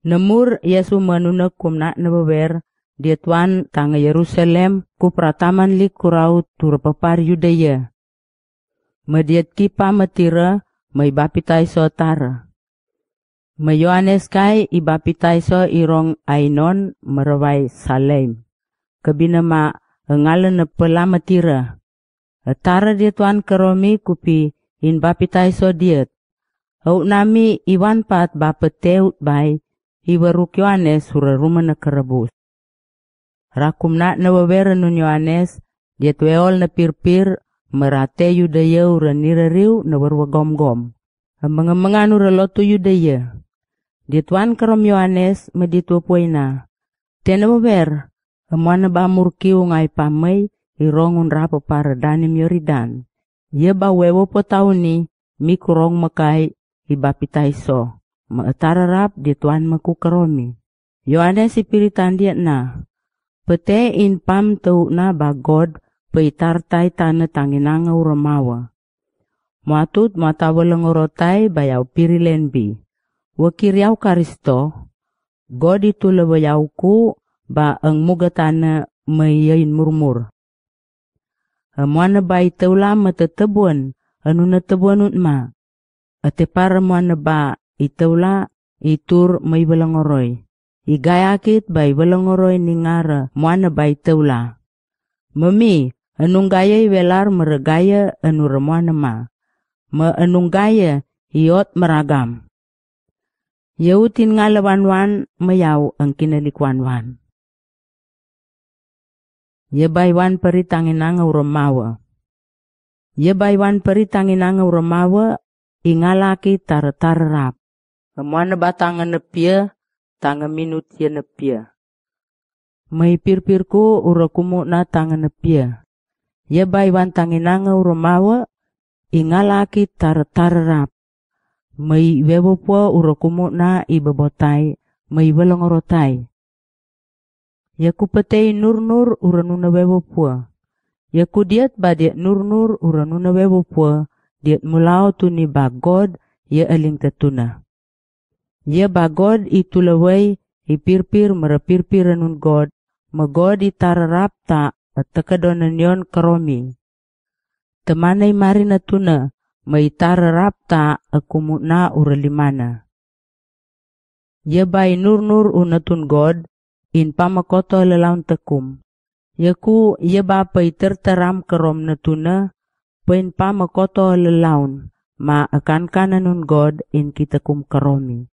Namur Yesu manunak kumna nababer di tuan tangga Yerusalem ku prataman li kurau tur papar Yudaya. Mediat kipa matira mai bapitai so tara. Mai Yohanes kai ibapitai so irong ainon merawai Salem. Kebina ma ngala na pela matira. Tara di tuan keromi kupi in bapitai so diet. Hau nami iwan pat bapeteut bai. hiwaruk Yohanes huraruma na karabus. Rakumna na waweran nun Yohanes, diatweol na pirpir, marate yudayaw ranirariw na warwagomgom. Ang mga mga nuraloto yudaya. Dituan karom Yohanes, maditwapuay na. Tenawawer, amuan na ba murkiw ngay pamay, irongun rapo para danim yoridan. Iya ba wewo po taon mikurong makay, ibapitay so. Matararap di tuan maku keromi. Yo ada si piritan dia na. Pete in pam tau na bagod peitar tai tane tanginang uramawa. Matut matawa lengorotai bayau pirilen bi. Wakiriau karisto. God itu lebayau ku ba ang muga tane meyain murmur. Mwana bayi lama matatabuan anu natabuan utma. Ate para mwana bayi itaula itur may balangoroy. Igayakit bay balangoroy ni ngara muana bay taula. Mami, anong gaya iwelar maragaya anuramuan ma. Ma anong gaya iot maragam. Yautin nga lawanwan mayaw ang kinalikwanwan. Yabaywan paritangin ang uramawa. Yabaywan paritangin ang uramawa, ingalaki tar tararap. Kemana batangan nepia, tangan minut ia nepia. Mai pirpirku ura kumu na tangan nepia. Ya bai wan tangan nanga ura mawa, inga laki tar rap. Mai wewopua ura kumu na iba botai, mai walongorotai. Ya ku petai nur-nur ura nuna wewopua. Ia ku diat ba nur-nur ura nuna wewopua, diat mulau tuni ba God, ia aling tetuna. Ye ba God i tulawai i pirpir mara pirpir anun God, ma God i tararap ta at e takadonan yon karomi. Tamanay mari na tuna, ma i tararap ta akumuna e uralimana. Ye ba i nurnur unatun God, in pamakoto alalaun takum. Yaku ye ba pa i tertaram karom na tuna, pa in pamakoto alalaun, ma akankananun e God in kitakum karomi.